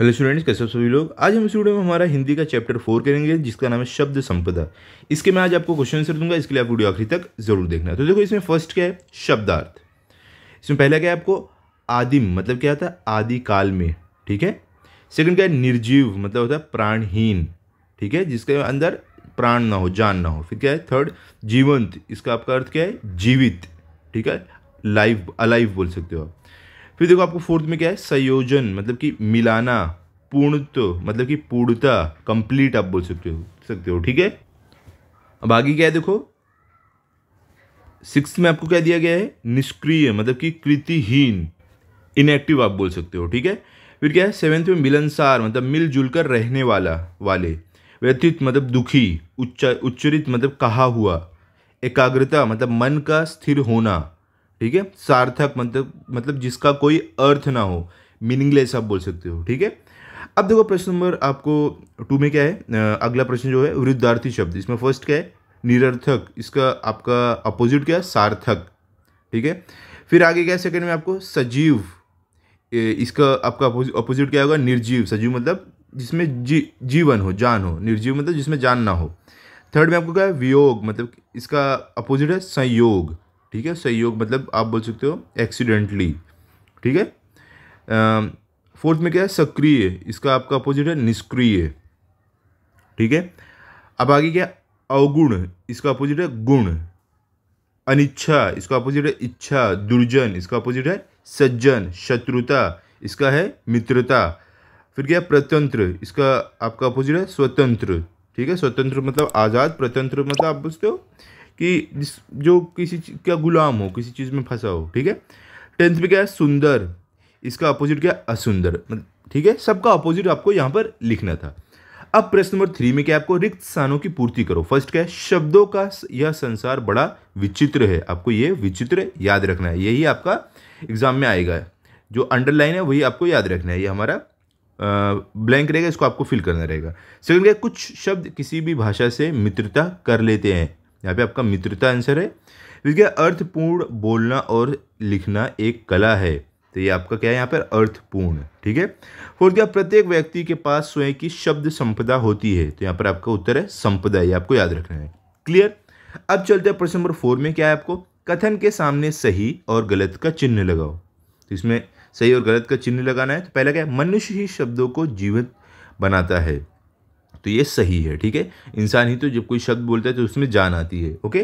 hello students कैसे हो सभी लोग आज हम इस वीडियो में हमारा हिंदी का चैप्टर फोर करेंगे जिसका नाम है शब्द संपदा इसके मैं आज आपको क्वेश्चन आंसर दूंगा इसके लिए आप वीडियो आखिरी तक जरूर देखना तो देखो इसमें फर्स्ट क्या है शब्दार्थ इसमें पहला क्या है आपको आदिम मतलब क्या होता है आदिकाल में ठीक है सेकेंड क्या है निर्जीव मतलब होता है प्राणहीन ठीक है जिसके अंदर प्राण ना हो जान ना हो फिर क्या है थर्ड जीवंत इसका आपका अर्थ क्या है जीवित ठीक है लाइव अलाइव बोल सकते हो आप फिर देखो आपको फोर्थ में क्या है संयोजन मतलब कि मिलाना पूर्णत्व मतलब कि पूर्णता कंप्लीट आप बोल सकते हो सकते हो ठीक है अब आगे क्या है देखो सिक्स में आपको क्या दिया गया है निष्क्रिय मतलब कि कृतिहीन इनएक्टिव आप बोल सकते हो ठीक है फिर क्या है सेवेंथ में मिलनसार मतलब मिलजुल कर रहने वाला वाले व्यथित मतलब दुखी उच्च उच्चरित मतलब कहा हुआ एकाग्रता मतलब मन का स्थिर होना ठीक है सार्थक मतलब मतलब जिसका कोई अर्थ ना हो मीनिंगलेस आप बोल सकते हो ठीक है अब देखो प्रश्न नंबर आपको टू में क्या है अगला प्रश्न जो है वृद्धार्थी शब्द इसमें फर्स्ट क्या है निरर्थक इसका आपका अपोजिट क्या है सार्थक ठीक है फिर आगे क्या है सेकेंड में आपको सजीव इसका आपका अपोजिट क्या होगा निर्जीव सजीव मतलब जिसमें जी जीवन हो जान हो निर्जीव मतलब जिसमें जान ना हो थर्ड में आपको क्या है वियोग मतलब इसका अपोजिट है संयोग ठीक है सहयोग मतलब आप बोल सकते हो एक्सीडेंटली ठीक है फोर्थ में क्या है सक्रिय इसका आपका अपोजिट है निष्क्रिय ठीक है अब आगे क्या अवगुण इसका अपोजिट है गुण अनिच्छा इसका अपोजिट है इच्छा दुर्जन इसका अपोजिट है सज्जन शत्रुता इसका है मित्रता फिर क्या प्रतंत्र इसका आपका अपोजिट है स्वतंत्र ठीक है स्वतंत्र मतलब आज़ाद प्रतंत्र मतलब आप बोलते हो कि जिस जो किसी का गुलाम हो किसी चीज़ में फंसा हो ठीक है टेंथ में क्या है सुंदर इसका अपोजिट क्या है असुंदर ठीक है सबका अपोजिट आपको यहाँ पर लिखना था अब प्रश्न नंबर थ्री में क्या आपको रिक्त स्थानों की पूर्ति करो फर्स्ट क्या है शब्दों का यह संसार बड़ा विचित्र है आपको ये विचित्र याद रखना है यही आपका एग्जाम में आएगा जो अंडरलाइन है वही आपको याद रखना है ये हमारा ब्लैंक रहेगा इसको आपको फिल करना रहेगा सेकंड क्या कुछ शब्द किसी भी भाषा से मित्रता कर लेते हैं यहाँ पे आपका मित्रता आंसर है इसके अर्थपूर्ण बोलना और लिखना एक कला है तो ये आपका क्या है यहाँ पर अर्थपूर्ण ठीक है फोर्थ क्या प्रत्येक व्यक्ति के पास स्वयं की शब्द संपदा होती है तो यहाँ पर आपका उत्तर है संपदा ये आपको याद रखना है क्लियर अब चलते हैं प्रश्न नंबर फोर में क्या है आपको कथन के सामने सही और गलत का चिन्ह लगाओ तो इसमें सही और गलत का चिन्ह लगाना है तो पहला क्या है मनुष्य ही शब्दों को जीवित बनाता है तो ये सही है ठीक है इंसान ही तो जब कोई शब्द बोलता है तो उसमें जान आती है ओके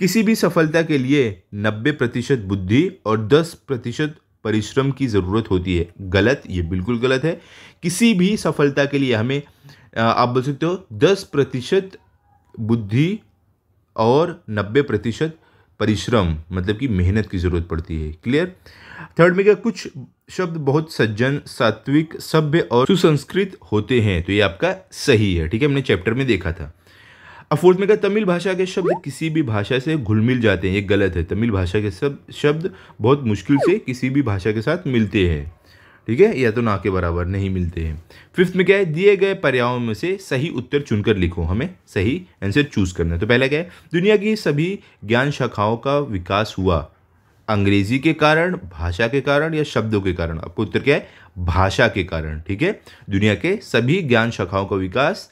किसी भी सफलता के लिए नब्बे प्रतिशत बुद्धि और दस प्रतिशत परिश्रम की ज़रूरत होती है गलत ये बिल्कुल गलत है किसी भी सफलता के लिए हमें आप बोल सकते हो दस प्रतिशत बुद्धि और नब्बे प्रतिशत परिश्रम मतलब कि मेहनत की ज़रूरत पड़ती है क्लियर थर्ड में क्या कुछ शब्द बहुत सज्जन सात्विक सभ्य और सुसंस्कृत होते हैं तो ये आपका सही है ठीक है हमने चैप्टर में देखा था अब फोर्थ में क्या तमिल भाषा के शब्द किसी भी भाषा से घुल मिल जाते हैं ये गलत है तमिल भाषा के सब शब्द बहुत मुश्किल से किसी भी भाषा के साथ मिलते हैं ठीक है या तो ना के बराबर नहीं मिलते हैं फिफ्थ में क्या है दिए गए पर्यायों में से सही उत्तर चुनकर लिखो हमें सही आंसर चूज करना है तो पहला क्या है दुनिया की सभी ज्ञान शाखाओं का विकास हुआ अंग्रेजी के कारण भाषा के कारण या शब्दों के कारण आपको उत्तर क्या है भाषा के कारण ठीक है दुनिया के सभी ज्ञान शाखाओं का विकास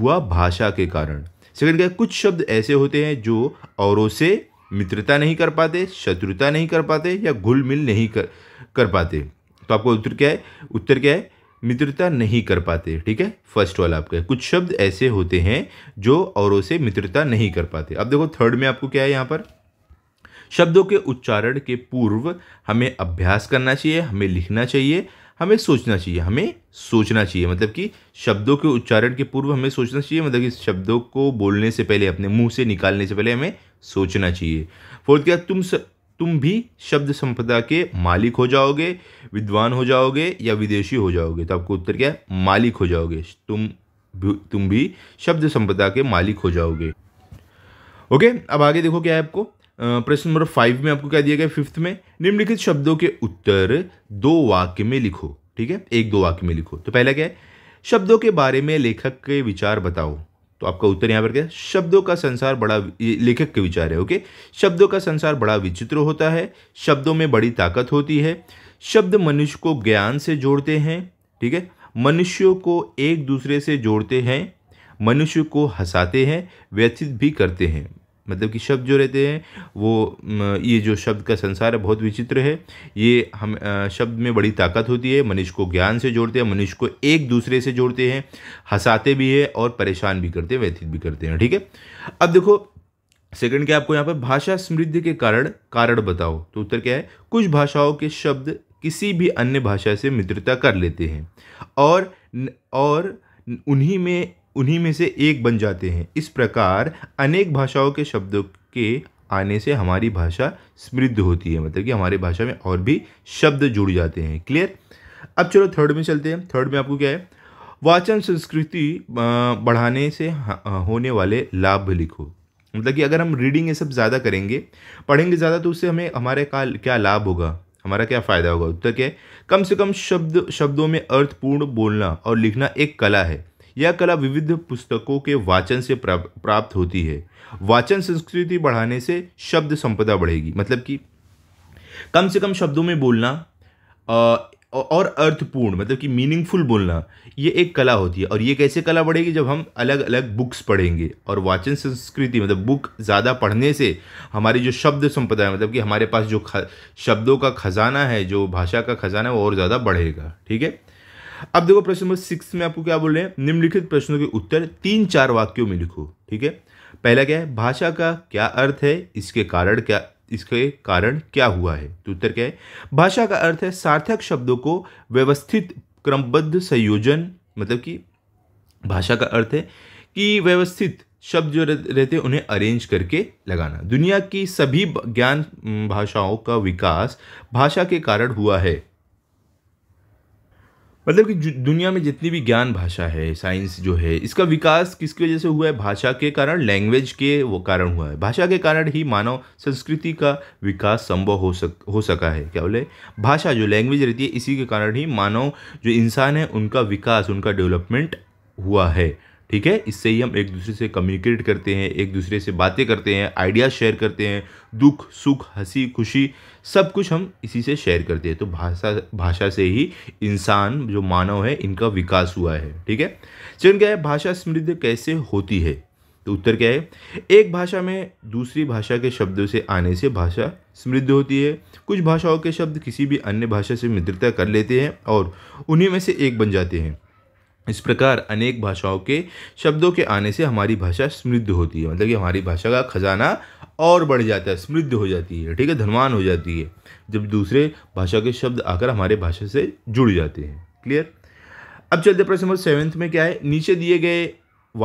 हुआ भाषा के कारण सेकंड क्या कुछ शब्द ऐसे होते हैं जो औरों से मित्रता नहीं कर पाते शत्रुता नहीं कर पाते या घुल मिल नहीं कर कर पाते तो आपका उत्तर क्या है उत्तर क्या है मित्रता नहीं कर पाते ठीक है फर्स्ट वाला आपका कुछ शब्द ऐसे होते हैं जो औरों से मित्रता नहीं कर पाते अब देखो थर्ड में आपको क्या है यहाँ पर शब्दों के उच्चारण के पूर्व हमें अभ्यास करना चाहिए हमें लिखना चाहिए हमें सोचना चाहिए हमें सोचना चाहिए मतलब कि शब्दों के उच्चारण के पूर्व हमें सोचना चाहिए मतलब कि शब्दों को बोलने से पहले अपने मुंह से निकालने से पहले हमें सोचना चाहिए फोर्थ क्या तुम स, तुम भी शब्द संपदा के मालिक हो जाओगे विद्वान हो जाओगे या विदेशी हो जाओगे तो आपको उत्तर क्या है मालिक हो जाओगे तुम तुम भी शब्द संपदा के मालिक हो जाओगे ओके अब आगे देखो क्या है आपको प्रश्न नंबर फाइव में आपको क्या दिया गया फिफ्थ में निम्नलिखित शब्दों के उत्तर दो वाक्य में लिखो ठीक है एक दो वाक्य में लिखो तो पहला क्या है शब्दों के बारे में लेखक के विचार बताओ तो आपका उत्तर यहाँ पर क्या शब्दों का संसार बड़ा लेखक के विचार है ओके शब्दों का संसार बड़ा विचित्र होता है शब्दों में बड़ी ताकत होती है शब्द मनुष्य को ज्ञान से जोड़ते हैं ठीक है मनुष्यों को एक दूसरे से जोड़ते हैं मनुष्य को हंसाते हैं व्यथित भी करते हैं मतलब कि शब्द जो रहते हैं वो ये जो शब्द का संसार है बहुत विचित्र है ये हम शब्द में बड़ी ताकत होती है मनुष्य को ज्ञान से जोड़ते हैं मनुष्य को एक दूसरे से जोड़ते हैं हंसाते भी है और परेशान भी करते हैं व्यथित भी करते हैं ठीक है अब देखो सेकंड क्या आपको यहाँ पर भाषा समृद्धि के कारण कारण बताओ तो उत्तर क्या है कुछ भाषाओं के शब्द किसी भी अन्य भाषा से मित्रता कर लेते हैं और और उन्हीं में उन्हीं में से एक बन जाते हैं इस प्रकार अनेक भाषाओं के शब्दों के आने से हमारी भाषा समृद्ध होती है मतलब कि हमारी भाषा में और भी शब्द जुड़ जाते हैं क्लियर अब चलो थर्ड में चलते हैं थर्ड में आपको क्या है वाचन संस्कृति बढ़ाने से होने वाले लाभ लिखो मतलब कि अगर हम रीडिंग ये सब ज़्यादा करेंगे पढ़ेंगे ज़्यादा तो उससे हमें हमारे का क्या लाभ होगा हमारा क्या फ़ायदा होगा उत्तर क्या है कम से कम शब्द शब्दों में अर्थपूर्ण बोलना और लिखना एक कला है यह कला विविध पुस्तकों के वाचन से प्राप्त होती है वाचन संस्कृति बढ़ाने से शब्द संपदा बढ़ेगी मतलब कि कम से कम शब्दों में बोलना और अर्थपूर्ण मतलब कि मीनिंगफुल बोलना ये एक कला होती है और ये कैसे कला बढ़ेगी जब हम अलग अलग बुक्स पढ़ेंगे और वाचन संस्कृति मतलब बुक ज़्यादा पढ़ने से हमारी जो शब्द संपदा है मतलब कि हमारे पास जो शब्दों का खजाना है जो भाषा का खजाना है वो और ज़्यादा बढ़ेगा ठीक है अब देखो प्रश्न नंबर सिक्स में आपको क्या बोल रहे हैं निम्नलिखित प्रश्नों के उत्तर तीन चार वाक्यों में लिखो ठीक है पहला क्या है भाषा का क्या अर्थ है इसके कारण क्या इसके कारण क्या हुआ है तो उत्तर क्या है भाषा का अर्थ है सार्थक शब्दों को व्यवस्थित क्रमबद्ध संयोजन मतलब कि भाषा का अर्थ है कि व्यवस्थित शब्द जो रहते उन्हें अरेंज करके लगाना दुनिया की सभी ज्ञान भाषाओं का विकास भाषा के कारण हुआ है मतलब कि दुनिया में जितनी भी ज्ञान भाषा है साइंस जो है इसका विकास किसकी वजह से हुआ है भाषा के कारण लैंग्वेज के वो कारण हुआ है भाषा के कारण ही मानव संस्कृति का विकास संभव हो सक हो सका है क्या बोले भाषा जो लैंग्वेज रहती है इसी के कारण ही मानव जो इंसान है उनका विकास उनका डेवलपमेंट हुआ है ठीक है इससे ही हम एक दूसरे से कम्युनिकेट करते हैं एक दूसरे से बातें करते हैं आइडियाज़ शेयर करते हैं दुख सुख हंसी खुशी सब कुछ हम इसी से शेयर करते हैं तो भाषा भाषा से ही इंसान जो मानव है इनका विकास हुआ है ठीक है चरण क्या है भाषा समृद्ध कैसे होती है तो उत्तर क्या है एक भाषा में दूसरी भाषा के शब्दों से आने से भाषा समृद्ध होती है कुछ भाषाओं के शब्द किसी भी अन्य भाषा से मित्रता कर लेते हैं और उन्हीं में से एक बन जाते हैं इस प्रकार अनेक भाषाओं के शब्दों के आने से हमारी भाषा समृद्ध होती है मतलब कि हमारी भाषा का खजाना और बढ़ जाता है समृद्ध हो जाती है ठीक है धनवान हो जाती है जब दूसरे भाषा के शब्द आकर हमारे भाषा से जुड़ जाते हैं क्लियर अब चलते प्रश्न नंबर सेवेंथ में क्या है नीचे दिए गए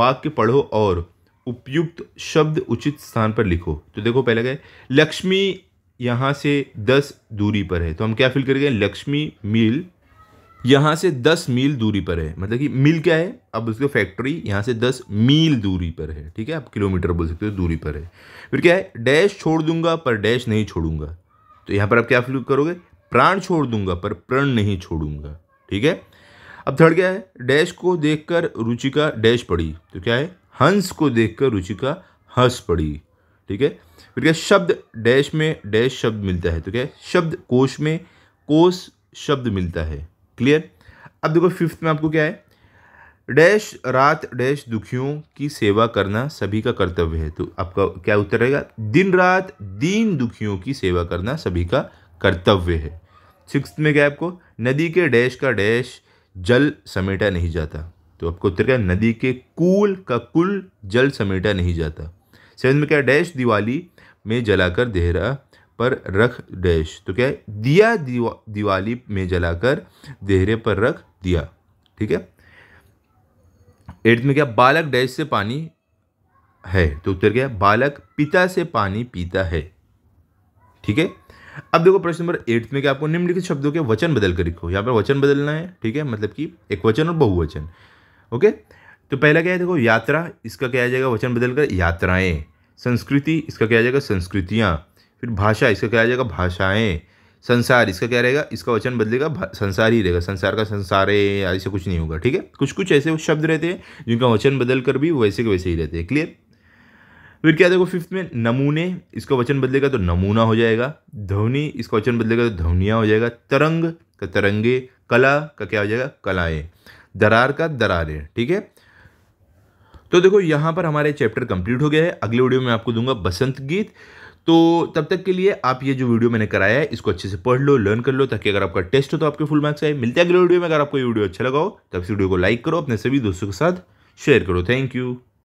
वाक्य पढ़ो और उपयुक्त शब्द उचित स्थान पर लिखो तो देखो पहले गए लक्ष्मी यहाँ से दस दूरी पर है तो हम क्या फील करेंगे लक्ष्मी मील यहाँ से दस मील दूरी पर है मतलब कि मील क्या है अब उसके फैक्ट्री यहाँ से दस मील दूरी पर है ठीक है आप किलोमीटर बोल सकते हो दूरी पर है फिर क्या है डैश छोड़ दूंगा पर डैश नहीं छोड़ूंगा तो यहाँ पर आप क्या फ्लू करोगे प्राण छोड़ दूंगा पर प्रण नहीं छोड़ूंगा ठीक है अब थर्ड क्या है डैश को देखकर रुचिका डैश पड़ी तो क्या है हंस को देखकर रुचिका हंस पड़ी ठीक है फिर क्या शब्द डैश में डैश शब्द मिलता है तो क्या है शब्द कोश में कोश शब्द मिलता है क्लियर अब देखो फिफ्थ में आपको क्या है डैश रात डैश दुखियों की सेवा करना सभी का कर्तव्य है तो आपका क्या उत्तर रहेगा दिन रात दीन दुखियों की सेवा करना सभी का कर्तव्य है सिक्स में क्या है आपको नदी के डैश का डैश जल समेटा नहीं जाता तो आपको उत्तर क्या नदी के कूल का कुल जल समेटा नहीं जाता सेवन में क्या डैश दिवाली में जलाकर देहरा पर रख डैश तो क्या है दिया दिवा, दिवाली में जलाकर देहरे पर रख दिया ठीक है एट्थ में क्या बालक डैश से पानी है तो उत्तर क्या है बालक पिता से पानी पीता है ठीक है अब देखो प्रश्न नंबर एट्थ में क्या आपको निम्नलिखित शब्दों के वचन बदल कर लिखो यहाँ पर वचन बदलना है ठीक है मतलब कि एक वचन और बहुवचन ओके तो पहला क्या है देखो यात्रा इसका क्या आ जाएगा वचन बदलकर यात्राएं संस्कृति इसका क्या आ जाएगा संस्कृतियाँ फिर भाषा इसका क्या आ जाएगा भाषाएँ संसार इसका क्या रहेगा इसका वचन बदलेगा संसार ही रहेगा संसार का संसारे ऐसे कुछ नहीं होगा ठीक है कुछ कुछ ऐसे शब्द रहते हैं जिनका वचन बदल कर भी वैसे के वैसे ही रहते हैं क्लियर फिर क्या देखो फिफ्थ में नमूने इसका वचन बदलेगा तो नमूना हो जाएगा ध्वनि इसका वचन बदलेगा तो ध्वनिया हो जाएगा तरंग का तरंगे कला का क्या हो जाएगा कलाएँ दरार का दरारें ठीक है तो देखो यहाँ पर हमारे चैप्टर कंप्लीट हो गया है अगले वीडियो में आपको दूंगा बसंत गीत तो तब तक के लिए आप ये जो वीडियो मैंने कराया है इसको अच्छे से पढ़ लो लर्न कर लो ताकि अगर आपका टेस्ट हो तो आपके फुल मार्क्स आए मिलते हैं अगले वीडियो में अगर आपको ये वीडियो अच्छा लगाओ तब तो इस वीडियो को लाइक करो अपने सभी दोस्तों के साथ शेयर करो थैंक यू